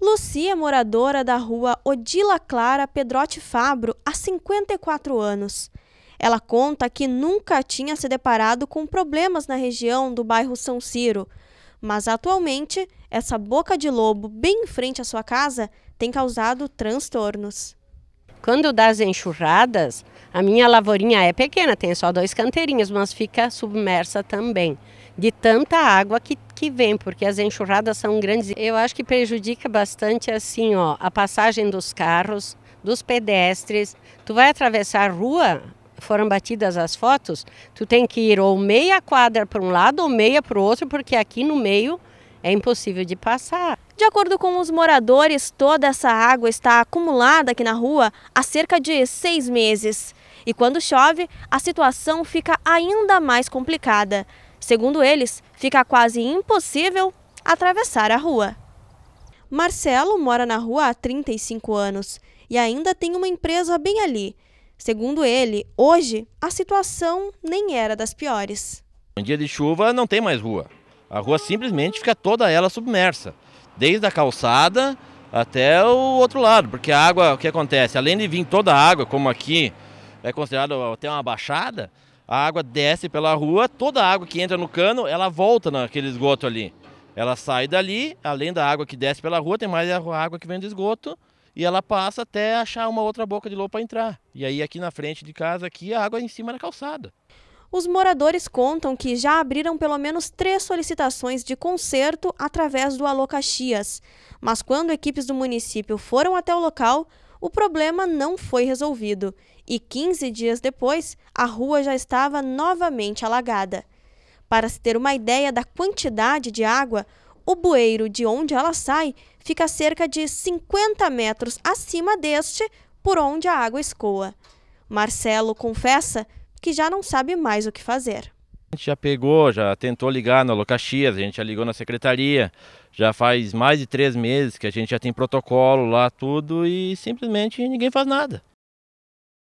Lucia, é moradora da rua Odila Clara Pedrotti Fabro há 54 anos. Ela conta que nunca tinha se deparado com problemas na região do bairro São Ciro, mas atualmente essa boca de lobo bem em frente à sua casa tem causado transtornos. Quando dá as enxurradas, a minha lavourinha é pequena, tem só dois canteirinhos, mas fica submersa também, de tanta água que que vem, porque as enxurradas são grandes. Eu acho que prejudica bastante assim, ó, a passagem dos carros, dos pedestres. Tu vai atravessar a rua, foram batidas as fotos, tu tem que ir ou meia quadra para um lado ou meia para o outro, porque aqui no meio é impossível de passar. De acordo com os moradores, toda essa água está acumulada aqui na rua há cerca de seis meses. E quando chove, a situação fica ainda mais complicada. Segundo eles, fica quase impossível atravessar a rua. Marcelo mora na rua há 35 anos e ainda tem uma empresa bem ali. Segundo ele, hoje a situação nem era das piores. Em dia de chuva não tem mais rua. A rua simplesmente fica toda ela submersa, desde a calçada até o outro lado, porque a água, o que acontece? Além de vir toda a água, como aqui é considerado até uma baixada, a água desce pela rua, toda a água que entra no cano, ela volta naquele esgoto ali. Ela sai dali, além da água que desce pela rua, tem mais a água que vem do esgoto e ela passa até achar uma outra boca de lobo para entrar. E aí aqui na frente de casa aqui a água é em cima da calçada. Os moradores contam que já abriram pelo menos três solicitações de conserto através do Alocaxias. Mas quando equipes do município foram até o local, o problema não foi resolvido e 15 dias depois a rua já estava novamente alagada. Para se ter uma ideia da quantidade de água, o bueiro de onde ela sai fica cerca de 50 metros acima deste por onde a água escoa. Marcelo confessa que já não sabe mais o que fazer. A gente já pegou, já tentou ligar na Locaxias, a gente já ligou na secretaria, já faz mais de três meses que a gente já tem protocolo lá, tudo, e simplesmente ninguém faz nada.